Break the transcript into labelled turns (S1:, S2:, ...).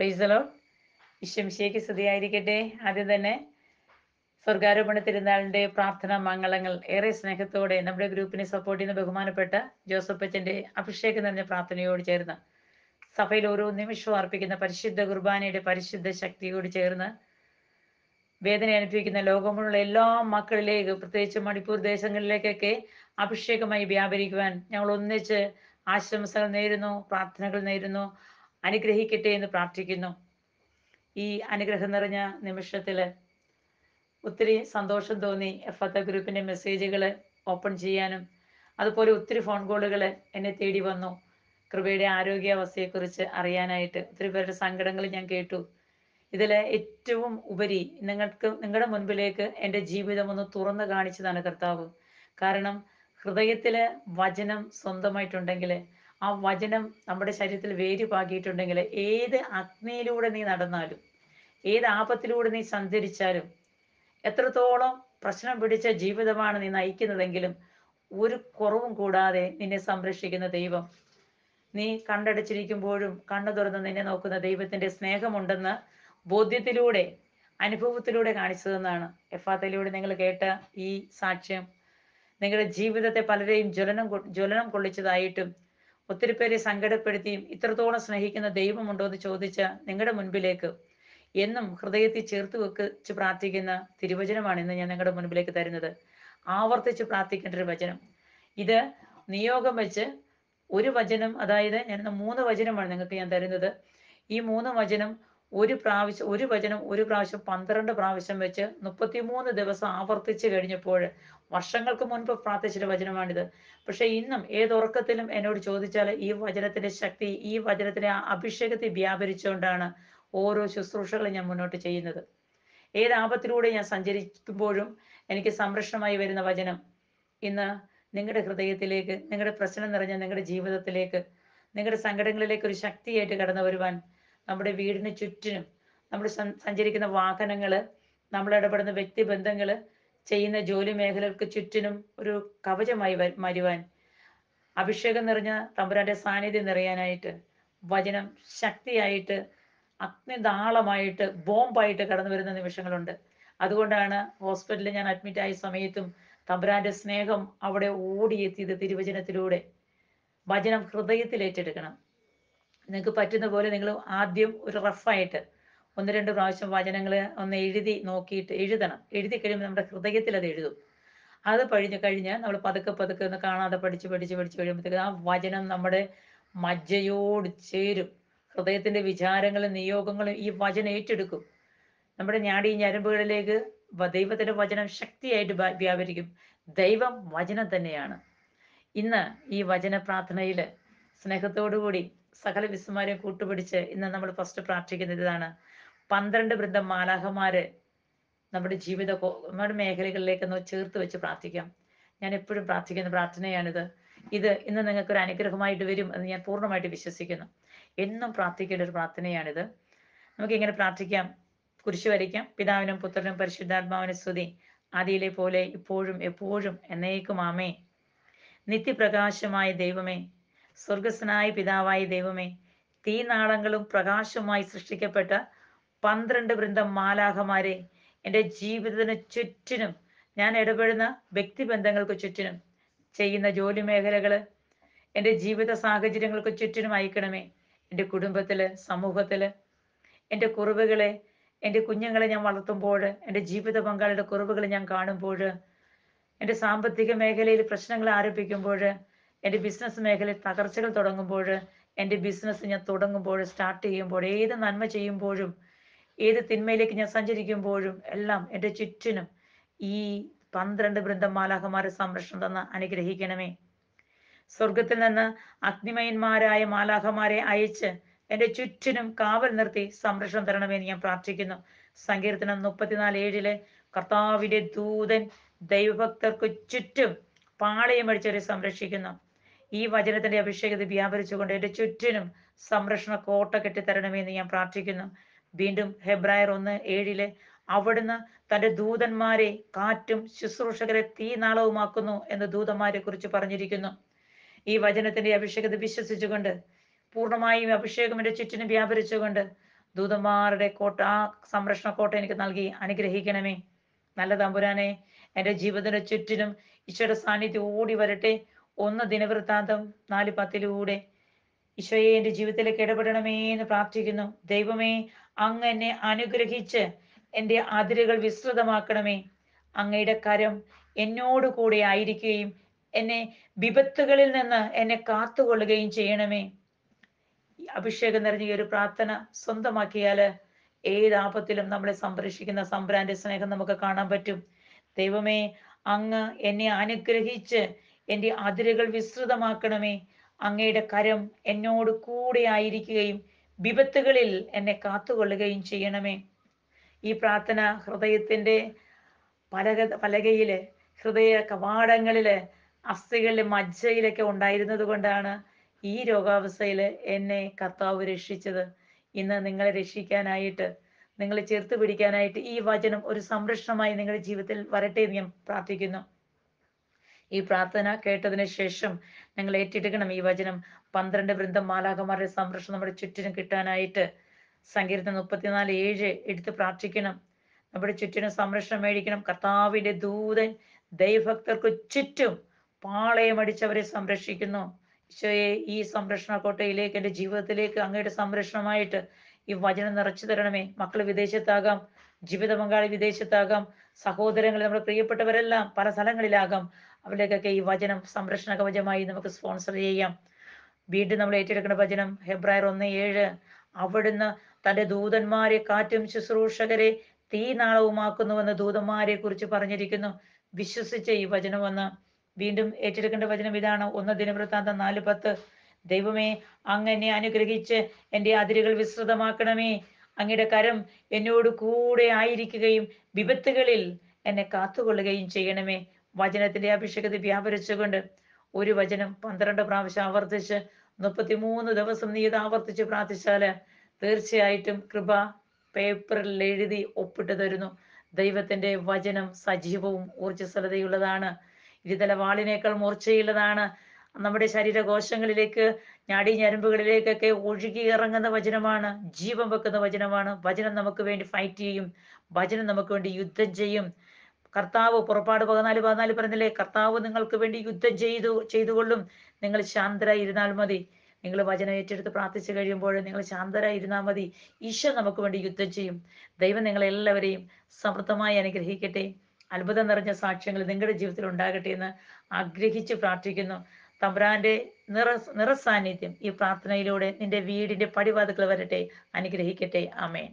S1: പ്രീസലോ ഇഷംശിയയ്ക്ക് സ്തുതിയായിരിക്കട്ടെ ആദ്യം തന്നെ സ്വർഗാരോപണ തിരുനാളിന്റെ പ്രാർത്ഥന മംഗളങ്ങൾ ഏറെ സ്നേഹത്തോടെ നമ്മുടെ ഗ്രൂപ്പിനെ സപ്പോർട്ട് ചെയ്യുന്ന ബഹുമാനപ്പെട്ട ജോസഫ് അച്ഛന്റെ അഭിഷേകം നിറഞ്ഞ പ്രാർത്ഥനയോട് ചേർന്ന് സഭയിൽ ഓരോ നിമിഷവും അർപ്പിക്കുന്ന പരിശുദ്ധ കുർബാനയുടെ പരിശുദ്ധ ശക്തിയോട് ചേർന്ന് വേദന അനുഭവിക്കുന്ന ലോകമുള്ള എല്ലാ മക്കളിലേക്ക് പ്രത്യേകിച്ച് മണിപ്പൂർ ദേശങ്ങളിലേക്കൊക്കെ അഭിഷേകമായി വ്യാപരിക്കുവാൻ ഞങ്ങൾ ഒന്നിച്ച് ആശംസകൾ നേരുന്നു പ്രാർത്ഥനകൾ നേരുന്നു അനുഗ്രഹിക്കട്ടെ എന്ന് പ്രാർത്ഥിക്കുന്നു ഈ അനുഗ്രഹം നിറഞ്ഞ നിമിഷത്തിൽ ഒത്തിരി സന്തോഷം തോന്നി എഫ് അത്ത ഗ്രൂപ്പിൻ്റെ മെസ്സേജുകൾ ഓപ്പൺ ചെയ്യാനും അതുപോലെ ഒത്തിരി ഫോൺ കോളുകൾ എന്നെ തേടി വന്നു കൃപയുടെ ആരോഗ്യാവസ്ഥയെക്കുറിച്ച് അറിയാനായിട്ട് ഒത്തിരി പേരുടെ സങ്കടങ്ങൾ ഞാൻ കേട്ടു ഇതിൽ ഏറ്റവും ഉപരി നിങ്ങൾക്ക് നിങ്ങളുടെ മുൻപിലേക്ക് എൻ്റെ ജീവിതം ഒന്ന് തുറന്നു കാണിച്ചതാണ് കർത്താവ് കാരണം ഹൃദയത്തിലെ വചനം സ്വന്തമായിട്ടുണ്ടെങ്കിൽ ആ വചനം നമ്മുടെ ശരീരത്തിൽ വേര് പാകിയിട്ടുണ്ടെങ്കിൽ ഏത് അഗ്നിയിലൂടെ നീ നടന്നാലും ഏത് ആപത്തിലൂടെ നീ സഞ്ചരിച്ചാലും എത്രത്തോളം പ്രശ്നം പിടിച്ച ജീവിതമാണ് നീ നയിക്കുന്നതെങ്കിലും ഒരു കുറവും കൂടാതെ നിന്നെ സംരക്ഷിക്കുന്ന ദൈവം നീ കണ്ടടച്ചിരിക്കുമ്പോഴും കണ്ണു തുറന്ന് നിന്നെ നോക്കുന്ന ദൈവത്തിന്റെ സ്നേഹമുണ്ടെന്ന് ബോധ്യത്തിലൂടെ അനുഭവത്തിലൂടെ കാണിച്ചു തന്നാണ് എഫാത്തയിലൂടെ നിങ്ങൾ കേട്ട ഈ സാക്ഷ്യം നിങ്ങളുടെ ജീവിതത്തെ പലരെയും ജ്വലനം ജ്വലനം കൊള്ളിച്ചതായിട്ടും ഒത്തിരി പേരെ സങ്കടപ്പെടുത്തിയും ഇത്രത്തോളം സ്നേഹിക്കുന്ന ദൈവമുണ്ടോ എന്ന് ചോദിച്ച നിങ്ങളുടെ മുൻപിലേക്ക് എന്നും ഹൃദയത്തിൽ ചേർത്ത് വെച്ച് പ്രാർത്ഥിക്കുന്ന തിരുവചനമാണ് ഇന്ന് ഞാൻ നിങ്ങളുടെ മുൻപിലേക്ക് തരുന്നത് ആവർത്തിച്ച് പ്രാർത്ഥിക്കേണ്ട ഒരു വചനം ഇത് നിയോഗം വെച്ച് ഒരു വചനം അതായത് ഞാൻ മൂന്ന് വചനമാണ് നിങ്ങൾക്ക് ഞാൻ തരുന്നത് ഈ മൂന്ന് വചനം ഒരു പ്രാവശ്യം ഒരു വചനം ഒരു പ്രാവശ്യം പന്ത്രണ്ട് പ്രാവശ്യം വെച്ച് മുപ്പത്തിമൂന്ന് ദിവസം ആവർത്തിച്ച് കഴിഞ്ഞപ്പോൾ വർഷങ്ങൾക്ക് മുൻപ് പ്രാർത്ഥിച്ചൊരു വചനമാണിത് പക്ഷെ ഇന്നും ഏതുറക്കത്തിലും എന്നോട് ചോദിച്ചാൽ ഈ വചനത്തിന്റെ ശക്തി ഈ വചനത്തിന്റെ അഭിഷേകത്തെ വ്യാപരിച്ചുകൊണ്ടാണ് ഓരോ ശുശ്രൂഷകളും ഞാൻ മുന്നോട്ട് ചെയ്യുന്നത് ഏത് ആപത്തിലൂടെ ഞാൻ സഞ്ചരിക്കുമ്പോഴും എനിക്ക് സംരക്ഷണമായി വരുന്ന വചനം ഇന്ന് നിങ്ങളുടെ ഹൃദയത്തിലേക്ക് നിങ്ങളുടെ പ്രശ്നം നിറഞ്ഞ നിങ്ങളുടെ ജീവിതത്തിലേക്ക് നിങ്ങളുടെ സങ്കടങ്ങളിലേക്ക് ഒരു ശക്തിയായിട്ട് കടന്നു വരുവാൻ നമ്മുടെ വീടിന് ചുറ്റിനും നമ്മൾ സഞ്ചരിക്കുന്ന വാഹനങ്ങള് നമ്മൾ ഇടപെടുന്ന ബന്ധങ്ങള് ചെയ്യുന്ന ജോലി മേഖലകൾക്ക് ചുറ്റിനും ഒരു കവചമായി മരുവാൻ അഭിഷേകം നിറഞ്ഞ തമ്പുരാന്റെ സാന്നിധ്യം നിറയാനായിട്ട് വചനം ശക്തിയായിട്ട് അഗ്നിദാളമായിട്ട് ബോംബായിട്ട് കടന്നു വരുന്ന നിമിഷങ്ങളുണ്ട് അതുകൊണ്ടാണ് ഹോസ്പിറ്റലിൽ ഞാൻ അഡ്മിറ്റ് ആയ സമയത്തും തമ്പുരാന്റെ സ്നേഹം അവിടെ ഓടിയെത്തിയത് തിരുവചനത്തിലൂടെ വചനം ഹൃദയത്തിൽ ഏറ്റെടുക്കണം നിങ്ങൾക്ക് പറ്റുന്ന പോലെ നിങ്ങൾ ആദ്യം ഒരു റഫായിട്ട് ഒന്ന് രണ്ട് പ്രാവശ്യം വചനങ്ങൾ ഒന്ന് എഴുതി നോക്കിയിട്ട് എഴുതണം എഴുതി കഴിയുമ്പോൾ നമ്മുടെ ഹൃദയത്തിൽ അത് എഴുതും അത് പഴിഞ്ഞ് കഴിഞ്ഞ് നമ്മൾ പതുക്കെ പതുക്കെ ഒന്ന് കാണാതെ പഠിച്ച് പഠിച്ച് പഠിച്ച് കഴിയുമ്പോഴത്തേക്ക് ആ വചനം നമ്മുടെ മജ്ജയോട് ചേരും ഹൃദയത്തിന്റെ വിചാരങ്ങളും നിയോഗങ്ങളും ഈ വചനം ഏറ്റെടുക്കും നമ്മുടെ ഞാടി ഞരമ്പുകളിലേക്ക് ദൈവത്തിന്റെ വചനം ശക്തിയായിട്ട് വ്യാപരിക്കും ദൈവം വചനം തന്നെയാണ് ഇന്ന് ഈ വചന പ്രാർത്ഥനയിൽ കൂടി സകല വിസ്മാരെ കൂട്ടുപിടിച്ച് ഇന്ന് നമ്മൾ ഫസ്റ്റ് പ്രാർത്ഥിക്കുന്നത് ഇതാണ് പന്ത്രണ്ട് വൃന്ദം മാലാഹമാര് നമ്മുടെ ജീവിത നമ്മുടെ മേഖലകളിലേക്ക് ഒന്ന് ചേർത്ത് വെച്ച് പ്രാർത്ഥിക്കാം ഞാൻ എപ്പോഴും പ്രാർത്ഥിക്കുന്ന പ്രാർത്ഥനയാണിത് ഇത് ഇന്ന് നിങ്ങൾക്ക് ഒരു അനുഗ്രഹമായിട്ട് വരും എന്ന് ഞാൻ പൂർണ്ണമായിട്ട് വിശ്വസിക്കുന്നു എന്നും പ്രാർത്ഥിക്കേണ്ട ഒരു പ്രാർത്ഥനയാണിത് നമുക്ക് ഇങ്ങനെ പ്രാർത്ഥിക്കാം കുരിശു വരയ്ക്കാം പിതാവിനും പുത്രനും പരിശുദ്ധാത്മാവിനും സ്തുതി ആദിയിലെ പോലെ ഇപ്പോഴും എപ്പോഴും എന്നേക്കും ആമേ നിത്യപ്രകാശമായ ദൈവമേ സ്വർഗസ്നായ പിതാവായ ദൈവമേ തീനാളങ്ങളും പ്രകാശമായി സൃഷ്ടിക്കപ്പെട്ട പന്ത്രണ്ട് വൃന്ദം മാലാഖമാരെ എൻ്റെ ജീവിതത്തിന് ചുറ്റിനും ഞാൻ ഇടപെടുന്ന വ്യക്തിബന്ധങ്ങൾക്ക് ചുറ്റിനും ചെയ്യുന്ന ജോലി മേഖലകൾ എൻ്റെ ജീവിത സാഹചര്യങ്ങൾക്ക് ചുറ്റിനും അയക്കണമേ എൻ്റെ കുടുംബത്തിൽ സമൂഹത്തിൽ എൻ്റെ കുറവുകളെ എൻ്റെ കുഞ്ഞുങ്ങളെ ഞാൻ വളർത്തുമ്പോൾ എൻ്റെ ജീവിത പങ്കാളിയുടെ കുറവുകൾ ഞാൻ കാണുമ്പോൾ എൻ്റെ സാമ്പത്തിക മേഖലയിൽ പ്രശ്നങ്ങൾ ആരംഭിക്കുമ്പോൾ എൻ്റെ ബിസിനസ് മേഖലയിൽ തകർച്ചകൾ തുടങ്ങുമ്പോൾ എൻ്റെ ബിസിനസ് ഞാൻ തുടങ്ങുമ്പോൾ സ്റ്റാർട്ട് ചെയ്യുമ്പോൾ ഏത് നന്മ ചെയ്യുമ്പോഴും ഏത് തിന്മയിലേക്ക് ഞാൻ സഞ്ചരിക്കുമ്പോഴും എല്ലാം എൻ്റെ ചുറ്റിനും ഈ പന്ത്രണ്ട് ബൃന്ദം മാലാഖമാരെ സംരക്ഷണം തന്ന് അനുഗ്രഹിക്കണമേ സ്വർഗത്തിൽ നിന്ന് അഗ്നിമയന്മാരായ മാലാഖമാരെ അയച്ച് എൻ്റെ ചുറ്റിനും കാവൽ നിർത്തി സംരക്ഷണം തരണമെന്ന് ഞാൻ പ്രാർത്ഥിക്കുന്നു സങ്കീർത്തനം മുപ്പത്തിനാല് ഏഴിലെ കർത്താവിന്റെ ദൂതൻ ദൈവഭക്തർക്ക് ചുറ്റും പാളയം അടിച്ചവരെ സംരക്ഷിക്കുന്നു ഈ വചനത്തിന്റെ അഭിഷേകത വ്യാപരിച്ചുകൊണ്ട് എൻ്റെ ചുറ്റിനും സംരക്ഷണ കോട്ട എന്ന് ഞാൻ പ്രാർത്ഥിക്കുന്നു വീണ്ടും ഹെബ്രായർ ഒന്ന് ഏഴിലെ അവിടുന്ന് തന്റെ ദൂതന്മാരെ കാറ്റും ശുശ്രൂഷകരെ നാളവുമാക്കുന്നു എന്ന് ദൂതന്മാരെ കുറിച്ച് പറഞ്ഞിരിക്കുന്നു ഈ വചനത്തിന്റെ അഭിഷേകത വിശ്വസിച്ചുകൊണ്ട് പൂർണ്ണമായും അഭിഷേകം എന്റെ ചുറ്റിനും വ്യാപരിച്ചുകൊണ്ട് ദൂതന്മാരുടെ കോട്ട ആ സംരക്ഷണ കോട്ട എനിക്ക് നൽകി അനുഗ്രഹിക്കണമേ നല്ല തമ്പുരാനെ എൻ്റെ ജീവിതത്തിന്റെ ചുറ്റിലും ഈശോയുടെ സാന്നിധ്യം ഓടി വരട്ടെ ഒന്ന് ദിനവൃത്താന്തം നാല് പത്തിലൂടെ ഈശോയെ എൻ്റെ ജീവിതത്തിലേക്ക് ഇടപെടണമേ എന്ന് പ്രാർത്ഥിക്കുന്നു ദൈവമേ അങ്ങ് എന്നെ അനുഗ്രഹിച്ച് എൻ്റെ അതിരുകൾ വിസ്തൃതമാക്കണമേ അങ്ങയുടെ കരം എന്നോട് കൂടെ ആയിരിക്കുകയും എന്നെ വിപത്തുകളിൽ നിന്ന് എന്നെ കാത്തുകൊള്ളുകയും ചെയ്യണമേ അഭിഷേകം നിറഞ്ഞ ഈ ഒരു പ്രാർത്ഥന സ്വന്തമാക്കിയാൽ ഏത് ആപത്തിലും നമ്മളെ സംരക്ഷിക്കുന്ന സമ്പ്രാന്റെ സ്നേഹം നമുക്ക് കാണാൻ പറ്റും ദൈവമേ അങ്ങ് എന്നെ അനുഗ്രഹിച്ച് എൻ്റെ അതിരുകൾ വിസ്തൃതമാക്കണമേ അങ്ങയുടെ കരം എന്നോട് കൂടെ ആയിരിക്കുകയും വിപത്തുകളിൽ എന്നെ കാത്തുകൊള്ളുകയും ചെയ്യണമേ ഈ പ്രാർത്ഥന ഹൃദയത്തിൻ്റെ പലക പലകയില് ഹൃദയ കവാടങ്ങളില് അസ്ഥികളിൽ മജ്ജയിലൊക്കെ ഉണ്ടായിരുന്നത് കൊണ്ടാണ് ഈ രോഗാവസ്ഥയിൽ എന്നെ കർത്താവ് രക്ഷിച്ചത് ഇന്ന് നിങ്ങളെ രക്ഷിക്കാനായിട്ട് നിങ്ങളെ ചേർത്ത് പിടിക്കാനായിട്ട് ഈ വചനം ഒരു സംരക്ഷണമായി നിങ്ങളുടെ ജീവിതത്തിൽ വരട്ടെ എന്ന് ഞാൻ പ്രാർത്ഥിക്കുന്നു ഈ പ്രാർത്ഥന കേട്ടതിന് ശേഷം ഞങ്ങൾ ഏറ്റെടുക്കണം ഈ വചനം പന്ത്രണ്ട് വൃന്ദം മാലാകമാരുടെ സംരക്ഷണം നമ്മുടെ ചുറ്റിനും കിട്ടാനായിട്ട് സങ്കീർത്തനം മുപ്പത്തിനാല് ഏഴ് എടുത്ത് പ്രാർത്ഥിക്കണം നമ്മുടെ ചുറ്റിനും സംരക്ഷണം മേടിക്കണം കർത്താവിന്റെ ദൂതൻ ദൈവഭക്തർക്ക് ചുറ്റും പാളയമടിച്ചവരെ സംരക്ഷിക്കുന്നു ഈശോയെ ഈ സംരക്ഷണ കോട്ടയിലേക്ക് എൻ്റെ ജീവിതത്തിലേക്ക് അങ്ങയുടെ സംരക്ഷണമായിട്ട് ഈ വചനം നിറച്ചു തരണമേ മക്കൾ വിദേശത്താകാം ജീവിത പങ്കാളി വിദേശത്താകാം സഹോദരങ്ങൾ നമ്മുടെ പ്രിയപ്പെട്ടവരെല്ലാം പല സ്ഥലങ്ങളിലാകാം അവരിലേക്കൊക്കെ ഈ വചനം സംരക്ഷണ കവചമായി നമുക്ക് സ്പോൺസർ ചെയ്യാം വീണ്ടും നമ്മൾ ഏറ്റെടുക്കുന്ന വചനം ഹെബ്രായർ ഒന്ന് ഏഴ് അവിടുന്ന് തന്റെ ദൂതന്മാരെ കാറ്റും ശുശ്രൂഷകരെ നാളവുമാക്കുന്നുവെന്ന് ദൂതന്മാരെ കുറിച്ച് പറഞ്ഞിരിക്കുന്നു വിശ്വസിച്ച ഈ വചനം വന്ന് വീണ്ടും ഏറ്റെടുക്കേണ്ട വചനം ഇതാണ് ഒന്ന് ദിനവൃത്താന്തം നാല് പത്ത് ദൈവമേ എന്നെ അനുഗ്രഹിച്ച് എൻ്റെ അതിരുകൾ വിസ്തൃതമാക്കണമേ അങ്ങയുടെ കരം എന്നോട് കൂടെ ആയിരിക്കുകയും വിപത്തുകളിൽ എന്നെ കാത്തുകൊള്ളുകയും ചെയ്യണമേ വചനത്തിന്റെ അഭിഷേകത്തെ വ്യാപരിച്ചുകൊണ്ട് ഒരു വചനം പന്ത്രണ്ട് പ്രാവശ്യം ആവർത്തിച്ച് മൂന്ന് ദിവസം നീ ഇത് ആവർത്തിച്ച് പ്രാർത്ഥിച്ചാല് തീർച്ചയായിട്ടും കൃപ പേപ്പറിൽ എഴുതി ഒപ്പിട്ട് തരുന്നു ദൈവത്തിന്റെ വചനം സജീവവും ഊർജ്ജസ്വലതയുള്ളതാണ് വാളിനേക്കാൾ മൂർച്ചയുള്ളതാണ് നമ്മുടെ ശരീരകോശങ്ങളിലേക്ക് ഞാടി ഞരമ്പുകളിലേക്കൊക്കെ ഒഴുകി ഇറങ്ങുന്ന വചനമാണ് ജീവൻ വെക്കുന്ന വചനമാണ് വചനം നമുക്ക് വേണ്ടി ഫൈറ്റ് ചെയ്യും വചനം നമുക്ക് വേണ്ടി യുദ്ധം ചെയ്യും കർത്താവ് പുറപ്പാട് പതിനാല് പതിനാല് പറഞ്ഞില്ലേ കർത്താവ് നിങ്ങൾക്ക് വേണ്ടി യുദ്ധം ചെയ്തു ചെയ്തുകൊള്ളും നിങ്ങൾ ശാന്തരായി ഇരുന്നാൽ മതി നിങ്ങൾ വചനം ഏറ്റെടുത്ത് പ്രാർത്ഥിച്ചു കഴിയുമ്പോൾ നിങ്ങൾ ശാന്തരായി ഇരുന്നാൽ മതി ഈശ്വർ നമുക്ക് വേണ്ടി യുദ്ധം ചെയ്യും ദൈവം എല്ലാവരെയും സമൃദ്ധമായി അനുഗ്രഹിക്കട്ടെ അത്ഭുതം നിറഞ്ഞ സാക്ഷ്യങ്ങൾ നിങ്ങളുടെ ജീവിതത്തിൽ ഉണ്ടാകട്ടെ എന്ന് ആഗ്രഹിച്ച് പ്രാർത്ഥിക്കുന്നു തമ്പ്രാന്റെ നിറ നിറസാന്നിധ്യം ഈ പ്രാർത്ഥനയിലൂടെ നിന്റെ വീടിന്റെ പടിവാതുക്കൾ വരട്ടെ അനുഗ്രഹിക്കട്ടെ ആമേൻ